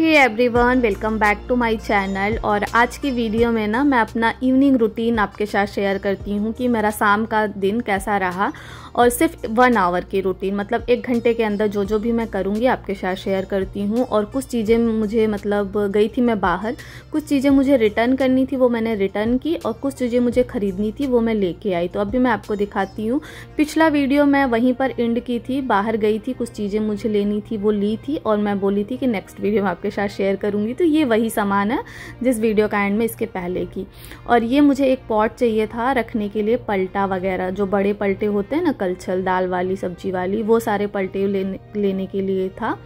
every everyone welcome back to my channel और आज की वीडियो में ना मैं अपना इवनिंग रूटीन आपके साथ शेयर करती हूँ कि मेरा शाम का दिन कैसा रहा और सिर्फ वन आवर की रूटीन मतलब एक घंटे के अंदर जो जो भी मैं करूँगी आपके साथ शेयर करती हूँ और कुछ चीज़ें मुझे मतलब गई थी मैं बाहर कुछ चीज़ें मुझे रिटर्न करनी थी वो मैंने रिटर्न की और कुछ चीज़ें मुझे ख़रीदनी थी वो मैं लेके आई तो अभी मैं आपको दिखाती हूँ पिछला वीडियो मैं वहीं पर एंड की थी बाहर गई थी कुछ चीज़ें मुझे लेनी थी वो ली थी और मैं बोली थी कि नेक्स्ट वीडियो में आपके आपके साथ शेयर करूँगी तो ये वही सामान है जिस वीडियो का एंड में इसके पहले की और ये मुझे एक पॉट चाहिए था रखने के लिए पलटा वगैरह जो बड़े पलटे होते हैं ना कलछल दाल वाली सब्जी वाली वो सारे पलटे लेने लेने के लिए था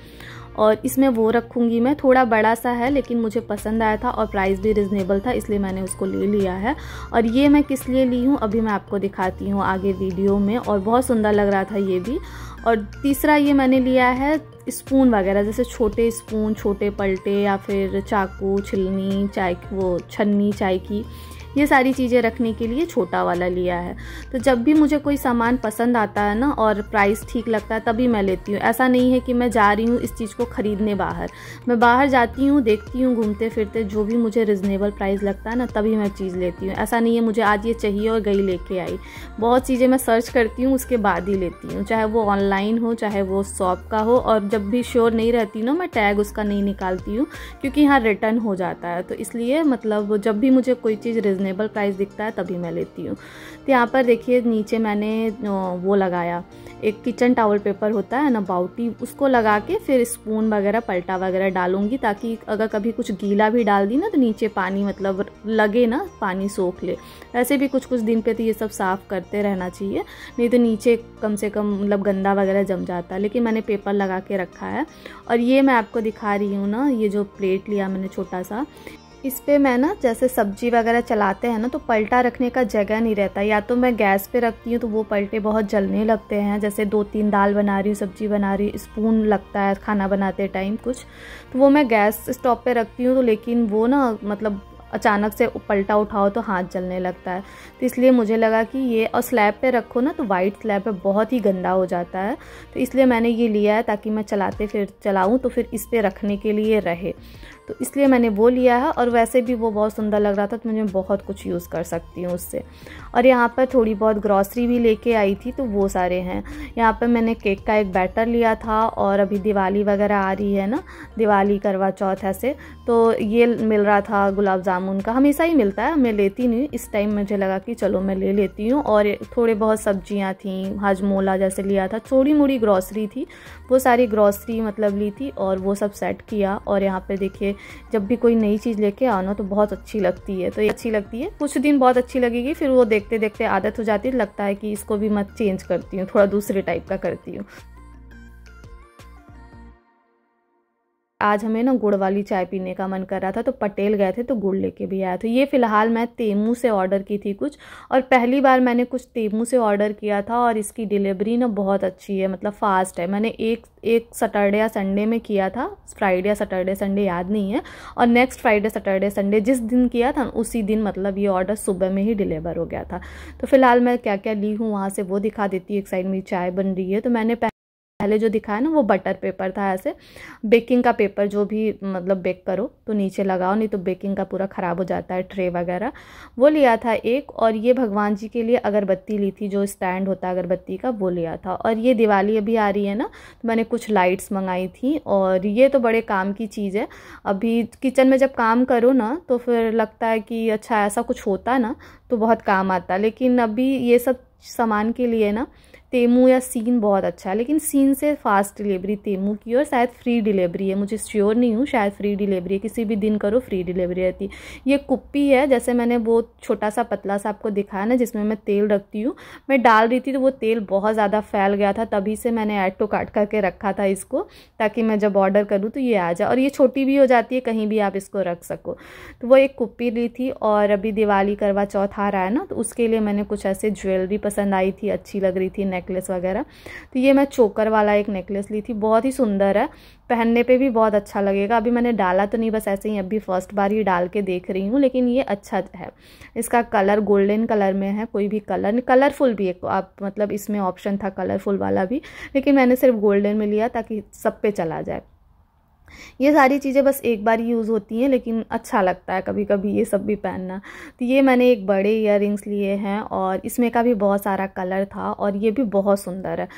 और इसमें वो रखूँगी मैं थोड़ा बड़ा सा है लेकिन मुझे पसंद आया था और प्राइस भी रिजनेबल था इसलिए मैंने उसको ले लिया है और ये मैं किस लिए ली हूँ अभी मैं आपको दिखाती हूँ आगे वीडियो में और बहुत सुंदर लग रहा था ये भी और तीसरा ये मैंने लिया है स्पून वगैरह जैसे छोटे स्पून छोटे पलटे या फिर चाकू छिलनी चाय वो छन्नी चाय की ये सारी चीज़ें रखने के लिए छोटा वाला लिया है तो जब भी मुझे कोई सामान पसंद आता है ना और प्राइस ठीक लगता है तभी मैं लेती हूँ ऐसा नहीं है कि मैं जा रही हूँ इस चीज़ को ख़रीदने बाहर मैं बाहर जाती हूँ देखती हूँ घूमते फिरते जो भी मुझे रिजनेबल प्राइस लगता है ना तभी मैं चीज़ लेती हूँ ऐसा नहीं है मुझे आज ये चाहिए और गई लेके आई बहुत चीज़ें मैं सर्च करती हूँ उसके बाद ही लेती हूँ चाहे वो ऑनलाइन हो चाहे वो शॉप का हो और जब भी श्योर नहीं रहती ना मैं टैग उसका नहीं निकालती हूँ क्योंकि यहाँ रिटर्न हो जाता है तो इसलिए मतलब जब भी मुझे कोई चीज़ रिजनेबल प्राइस दिखता है तभी मैं लेती हूँ तो यहाँ पर देखिए नीचे मैंने वो लगाया एक किचन टावल पेपर होता है ना बाउटी उसको लगा के फिर स्पून वगैरह पलटा वगैरह डालूंगी ताकि अगर कभी कुछ गीला भी डाल दी ना तो नीचे पानी मतलब लगे ना पानी सोख ले ऐसे भी कुछ कुछ दिन पे तो ये सब साफ़ करते रहना चाहिए नहीं तो नीचे कम से कम मतलब गंदा वगैरह जम जाता है लेकिन मैंने पेपर लगा के रखा है और ये मैं आपको दिखा रही हूँ ना ये जो प्लेट लिया मैंने छोटा सा इस पर मैं ना जैसे सब्जी वगैरह चलाते हैं ना तो पलटा रखने का जगह नहीं रहता या तो मैं गैस पे रखती हूँ तो वो पलटे बहुत जलने लगते हैं जैसे दो तीन दाल बना रही हूँ सब्जी बना रही हूँ स्पून लगता है खाना बनाते टाइम कुछ तो वो मैं गैस स्टॉप पे रखती हूँ तो लेकिन वो ना मतलब अचानक से पलटा उठाओ तो हाथ जलने लगता है तो इसलिए मुझे लगा कि ये और स्लैब पे रखो ना तो वाइट स्लैब पे बहुत ही गंदा हो जाता है तो इसलिए मैंने ये लिया है ताकि मैं चलाते फिर चलाऊँ तो फिर इस पर रखने के लिए रहे तो इसलिए मैंने वो लिया है और वैसे भी वो बहुत सुंदर लग रहा था तो मुझे बहुत कुछ यूज़ कर सकती हूँ उससे और यहाँ पर थोड़ी बहुत ग्रॉसरी भी लेके आई थी तो वो सारे हैं यहाँ पर मैंने केक का एक बैटर लिया था और अभी दिवाली वगैरह आ रही है ना दिवाली करवा चौथ ऐसे तो ये मिल रहा था गुलाब जामुन का हमेशा ही मिलता है मैं लेती नहीं इस टाइम मुझे लगा कि चलो मैं ले लेती हूँ और थोड़े बहुत सब्जियाँ थी हाजमोला जैसे लिया था छोटी मोड़ी ग्रॉसरी थी वो सारी ग्रॉसरी मतलब ली थी और वो सब सेट किया और यहाँ पर देखिए जब भी कोई नई चीज़ लेके आना तो बहुत अच्छी लगती है तो ये अच्छी लगती है कुछ दिन बहुत अच्छी लगेगी फिर वो देखते देखते आदत हो जाती है लगता है कि इसको भी मैं चेंज करती हूँ थोड़ा दूसरे टाइप का करती हूँ आज हमें ना गुड़ वाली चाय पीने का मन कर रहा था तो पटेल गए थे तो गुड़ लेके भी आया तो ये फ़िलहाल मैं तेमू से ऑर्डर की थी कुछ और पहली बार मैंने कुछ तेमू से ऑर्डर किया था और इसकी डिलीवरी ना बहुत अच्छी है मतलब फ़ास्ट है मैंने एक एक सटरडे या संडे में किया था फ्राइडे या सटरडे संडे याद नहीं है और नेक्स्ट फ्राइडे सटरडे संडे जिस दिन किया था उसी दिन मतलब ये ऑर्डर सुबह में ही डिलीवर हो गया था तो फिलहाल मैं क्या क्या ली हूँ वहाँ से वो दिखा देती है एक साइड मेरी चाय बन रही है तो मैंने पहले जो दिखाया ना वो बटर पेपर था ऐसे बेकिंग का पेपर जो भी मतलब बेक करो तो नीचे लगाओ नहीं तो बेकिंग का पूरा ख़राब हो जाता है ट्रे वगैरह वो लिया था एक और ये भगवान जी के लिए अगरबत्ती ली थी जो स्टैंड होता है अगरबत्ती का वो लिया था और ये दिवाली अभी आ रही है ना तो मैंने कुछ लाइट्स मंगाई थी और ये तो बड़े काम की चीज़ है अभी किचन में जब काम करो ना तो फिर लगता है कि अच्छा ऐसा कुछ होता ना तो बहुत काम आता लेकिन अभी ये सब सामान के लिए ना तेमू या सीन बहुत अच्छा है लेकिन सीन से फास्ट डिलीवरी तेमू की और शायद फ्री डिलीवरी है मुझे श्योर नहीं हूँ शायद फ्री डिलीवरी है किसी भी दिन करो फ्री डिलीवरी रहती है ये कुप्पी है जैसे मैंने वो छोटा सा पतला सा आपको दिखाया ना जिसमें मैं तेल रखती हूँ मैं डाल रही थी तो वो तेल बहुत ज़्यादा फैल गया था तभी से मैंने ऐड टू काट करके रखा था इसको ताकि मैं जब ऑर्डर करूँ तो ये आ जाए और ये छोटी भी हो जाती है कहीं भी आप इसको रख सको तो वो एक कुप्पी ली थी और अभी दिवाली करवा चौथ आ रहा है ना तो उसके लिए मैंने कुछ ऐसे ज्वेलरी पसंद आई थी अच्छी लग रही थी नेक नेकलेस वगैरह तो ये मैं चोकर वाला एक नेकलेस ली थी बहुत ही सुंदर है पहनने पे भी बहुत अच्छा लगेगा अभी मैंने डाला तो नहीं बस ऐसे ही अभी फर्स्ट बार ही डाल के देख रही हूँ लेकिन ये अच्छा है इसका कलर गोल्डन कलर में है कोई भी कलर कलरफुल भी एक आप मतलब इसमें ऑप्शन था कलरफुल वाला भी लेकिन मैंने सिर्फ गोल्डन में लिया ताकि सब पे चला जाए ये सारी चीज़ें बस एक बार यूज़ होती हैं लेकिन अच्छा लगता है कभी कभी ये सब भी पहनना तो ये मैंने एक बड़े इयर लिए हैं और इसमें का भी बहुत सारा कलर था और ये भी बहुत सुंदर है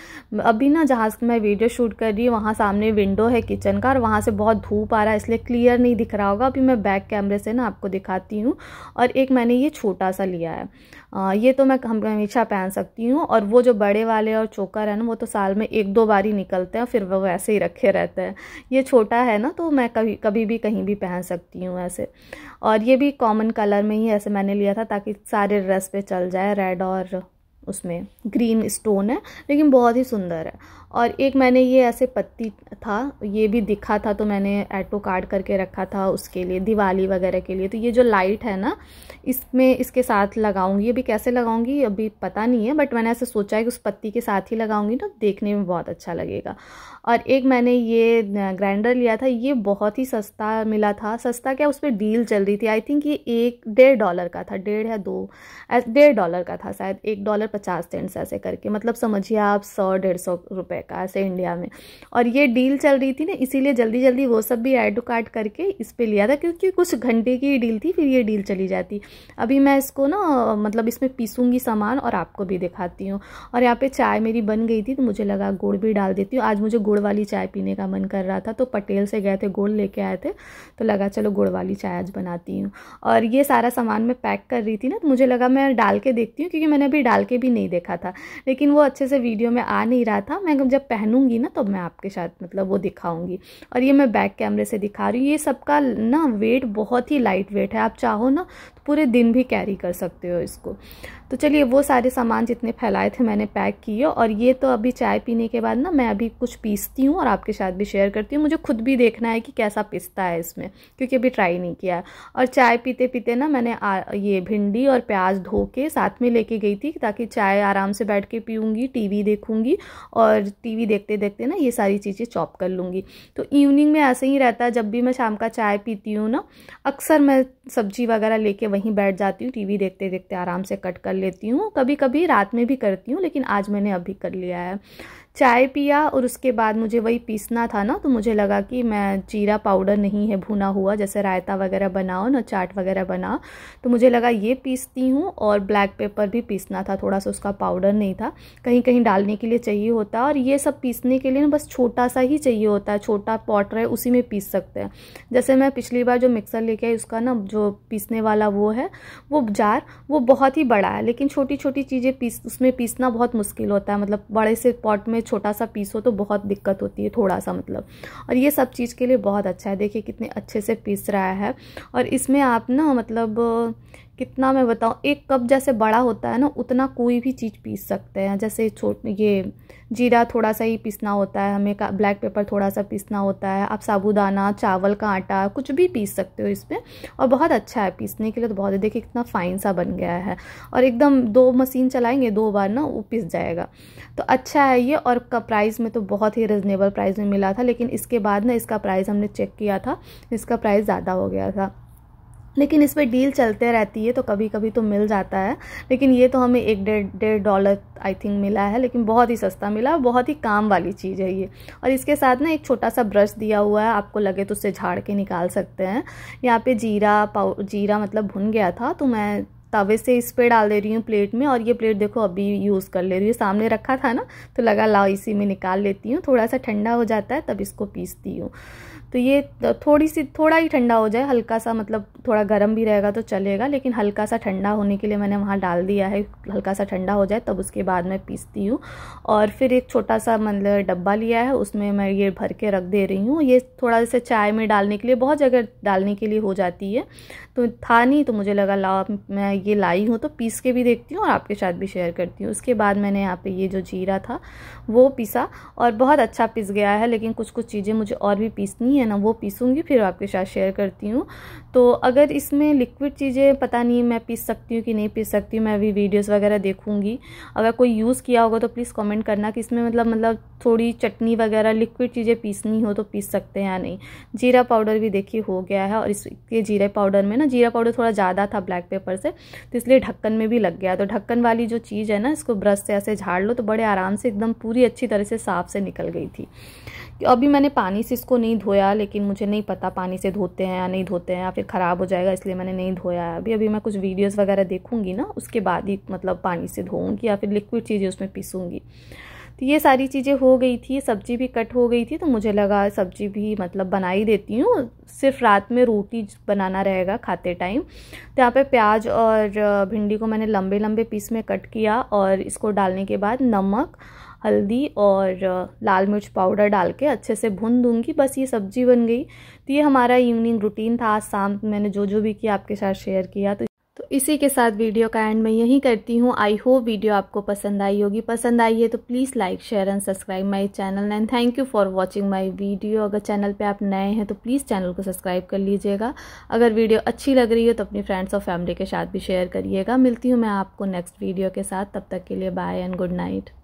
अभी ना जहाँ मैं वीडियो शूट कर रही हूँ वहाँ सामने विंडो है किचन का और वहाँ से बहुत धूप आ रहा है इसलिए क्लियर नहीं दिख रहा होगा अभी मैं बैक कैमरे से ना आपको दिखाती हूँ और एक मैंने ये छोटा सा लिया है ये तो मैं हमेशा पहन सकती हूँ और वो जो बड़े वाले और चोकर है ना वो तो साल में एक दो बार ही निकलते हैं फिर वो वैसे ही रखे रहते हैं ये छोटा है ना तो मैं कभी कभी भी कहीं भी पहन सकती हूँ ऐसे और ये भी कॉमन कलर में ही ऐसे मैंने लिया था ताकि सारे ड्रेस पे चल जाए रेड और उसमें ग्रीन स्टोन है लेकिन बहुत ही सुंदर है और एक मैंने ये ऐसे पत्ती था ये भी दिखा था तो मैंने ऐटो कार्ड करके रखा था उसके लिए दिवाली वगैरह के लिए तो ये जो लाइट है ना इसमें इसके साथ लगाऊंगी अभी कैसे लगाऊंगी अभी पता नहीं है बट मैंने ऐसे सोचा है कि उस पत्ती के साथ ही लगाऊंगी ना तो देखने में बहुत अच्छा लगेगा और एक मैंने ये ग्राइंडर लिया था ये बहुत ही सस्ता मिला था सस्ता क्या उस पर डील चल रही थी आई थिंक ये एक डेढ़ डॉलर का था डेढ़ या दो डेढ़ डॉलर का था शायद एक डॉलर पचास सेंट्स ऐसे करके मतलब समझिए आप सौ डेढ़ सौ रुपये बेकार से इंडिया में और ये डील चल रही थी ना इसीलिए जल्दी जल्दी वो सब भी एड कार्ट करके इस पर लिया था क्योंकि कुछ घंटे की डील थी फिर ये डील चली जाती अभी मैं इसको ना मतलब इसमें पीसूँगी सामान और आपको भी दिखाती हूँ और यहाँ पर चाय मेरी बन गई थी तो मुझे लगा गुड़ भी डाल देती हूँ आज मुझे गुड़ वाली चाय पीने का मन कर रहा था तो पटेल से गए थे गुड़ लेके आए थे तो लगा चलो गुड़ वाली चाय आज बनाती हूँ और ये सारा सामान मैं पैक कर रही थी ना तो मुझे लगा मैं डाल के देखती हूँ क्योंकि मैंने अभी डाल के भी नहीं देखा था लेकिन वो अच्छे से वीडियो में आ नहीं रहा था मैं जब पहनूंगी ना तो मैं आपके साथ मतलब वो दिखाऊंगी और ये मैं बैक कैमरे से दिखा रही हूँ ये सबका ना वेट बहुत ही लाइट वेट है आप चाहो ना तो पूरे दिन भी कैरी कर सकते हो इसको तो चलिए वो सारे सामान जितने फैलाए थे मैंने पैक किए और ये तो अभी चाय पीने के बाद ना मैं अभी कुछ पीसती हूँ और आपके साथ भी शेयर करती हूँ मुझे खुद भी देखना है कि कैसा पिसता है इसमें क्योंकि अभी ट्राई नहीं किया और चाय पीते पीते ना मैंने ये भिंडी और प्याज धो के साथ में लेके गई थी ताकि चाय आराम से बैठ के पीऊँगी टी देखूँगी और टीवी देखते देखते ना ये सारी चीज़ें चॉप कर लूँगी तो इवनिंग में ऐसे ही रहता है जब भी मैं शाम का चाय पीती हूँ ना अक्सर मैं सब्जी वगैरह लेके वहीं बैठ जाती हूँ टीवी देखते देखते आराम से कट कर लेती हूँ कभी कभी रात में भी करती हूँ लेकिन आज मैंने अभी कर लिया है चाय पिया और उसके बाद मुझे वही पीसना था ना तो मुझे लगा कि मैं जीरा पाउडर नहीं है भुना हुआ जैसे रायता वगैरह बनाओ ना चाट वगैरह बनाओ तो मुझे लगा ये पीसती हूँ और ब्लैक पेपर भी पीसना था थोड़ा सा उसका पाउडर नहीं था कहीं कहीं डालने के लिए चाहिए होता है और ये सब पीसने के लिए ना बस छोटा सा ही चाहिए होता है छोटा पॉट रहे उसी में पीस सकते हैं जैसे मैं पिछली बार जो मिक्सर लेके आई उसका ना जो पीसने वाला वो है वो जार वो बहुत ही बड़ा है लेकिन छोटी छोटी चीज़ें पीस उसमें पीसना बहुत मुश्किल होता है मतलब बड़े से पॉट में छोटा सा पीस हो तो बहुत दिक्कत होती है थोड़ा सा मतलब और ये सब चीज़ के लिए बहुत अच्छा है देखिए कितने अच्छे से पीस रहा है और इसमें आप ना मतलब कितना मैं बताऊँ एक कप जैसे बड़ा होता है ना उतना कोई भी चीज़ पीस सकते हैं जैसे छोट ये जीरा थोड़ा सा ही पीसना होता है हमें ब्लैक पेपर थोड़ा सा पीसना होता है आप साबुदाना चावल का आटा कुछ भी पीस सकते हो इसमें और बहुत अच्छा है पीसने के लिए तो बहुत देखिए कितना फ़ाइन सा बन गया है और एकदम दो मशीन चलाएंगे दो बार ना वो पीस जाएगा तो अच्छा है ये और का प्राइस में तो बहुत ही रिजनेबल प्राइस में मिला था लेकिन इसके बाद ना इसका प्राइस हमने चेक किया था इसका प्राइस ज़्यादा हो गया था लेकिन इस पर डील चलते रहती है तो कभी कभी तो मिल जाता है लेकिन ये तो हमें एक डेढ़ डेढ़ डॉलर आई थिंक मिला है लेकिन बहुत ही सस्ता मिला बहुत ही काम वाली चीज़ है ये और इसके साथ ना एक छोटा सा ब्रश दिया हुआ है आपको लगे तो उससे झाड़ के निकाल सकते हैं यहाँ पे जीरा पाउ जीरा मतलब भुन गया था तो मैं तवे से इस पर डाल दे रही हूँ प्लेट में और ये प्लेट देखो अभी यूज़ कर ले रही हूँ सामने रखा था ना तो लगा लाओ इसी में निकाल लेती हूँ थोड़ा सा ठंडा हो जाता है तब इसको पीसती हूँ तो ये तो थोड़ी सी थोड़ा ही ठंडा हो जाए हल्का सा मतलब थोड़ा गर्म भी रहेगा तो चलेगा लेकिन हल्का सा ठंडा होने के लिए मैंने वहाँ डाल दिया है हल्का सा ठंडा हो जाए तब उसके बाद मैं पीसती हूँ और फिर एक छोटा सा मतलब डब्बा लिया है उसमें मैं ये भर के रख दे रही हूँ ये थोड़ा जैसे चाय में डालने के लिए बहुत जगह डालने के लिए हो जाती है तो था नहीं तो मुझे लगा लाओ मैं ये लाई हूँ तो पीस के भी देखती हूँ और आपके साथ भी शेयर करती हूँ उसके बाद मैंने यहाँ पे ये जो जीरा था वो पीसा और बहुत अच्छा पिस गया है लेकिन कुछ कुछ चीज़ें मुझे और भी पीसनी है है ना वो पीसूँगी फिर आपके साथ शेयर करती हूँ तो अगर इसमें लिक्विड चीज़ें पता नहीं मैं पीस सकती हूँ कि नहीं पीस सकती हूँ मैं अभी वीडियोस वगैरह देखूँगी अगर कोई यूज़ किया होगा तो प्लीज़ कमेंट करना कि इसमें मतलब मतलब थोड़ी चटनी वगैरह लिक्विड चीज़ें पीसनी हो तो पीस सकते हैं या नहीं जीरा पाउडर भी देखिए हो गया है और इसके जीरा पाउडर में ना जीरा पाउडर थोड़ा ज़्यादा था ब्लैक पेपर से तो इसलिए ढक्कन में भी लग गया तो ढक्कन वाली जो चीज़ है ना इसको ब्रश से ऐसे झाड़ लो तो बड़े आराम से एकदम पूरी अच्छी तरह से साफ़ से निकल गई थी अभी मैंने पानी से इसको नहीं धोया लेकिन मुझे नहीं पता पानी से धोते हैं या नहीं धोते हैं या फिर ख़राब हो जाएगा इसलिए मैंने नहीं धोया है अभी अभी मैं कुछ वीडियोस वगैरह देखूंगी ना उसके बाद ही मतलब पानी से धोऊंगी या फिर लिक्विड चीज़ें उसमें पीसूँगी तो ये सारी चीज़ें हो गई थी सब्ज़ी भी कट हो गई थी तो मुझे लगा सब्ज़ी भी मतलब बना ही देती हूँ सिर्फ रात में रोटी बनाना रहेगा खाते टाइम तो यहाँ पे प्याज और भिंडी को मैंने लंबे लंबे पीस में कट किया और इसको डालने के बाद नमक हल्दी और लाल मिर्च पाउडर डाल के अच्छे से भून दूंगी बस ये सब्जी बन गई तो ये हमारा इवनिंग रूटीन था आज शाम मैंने जो जो भी किया आपके साथ शेयर किया तो तो इसी के साथ वीडियो का एंड मैं यही करती हूँ आई होप वीडियो आपको पसंद आई होगी पसंद आई है तो please like share and subscribe my channel and thank you for watching my video अगर चैनल पे आप नए हैं तो प्लीज़ चैनल को सब्सक्राइब कर लीजिएगा अगर वीडियो अच्छी लग रही हो तो अपनी फ्रेंड्स और फैमिली के साथ भी शेयर करिएगा मिलती हूँ मैं आपको नेक्स्ट वीडियो के साथ तब तक के लिए बाय एंड गुड नाइट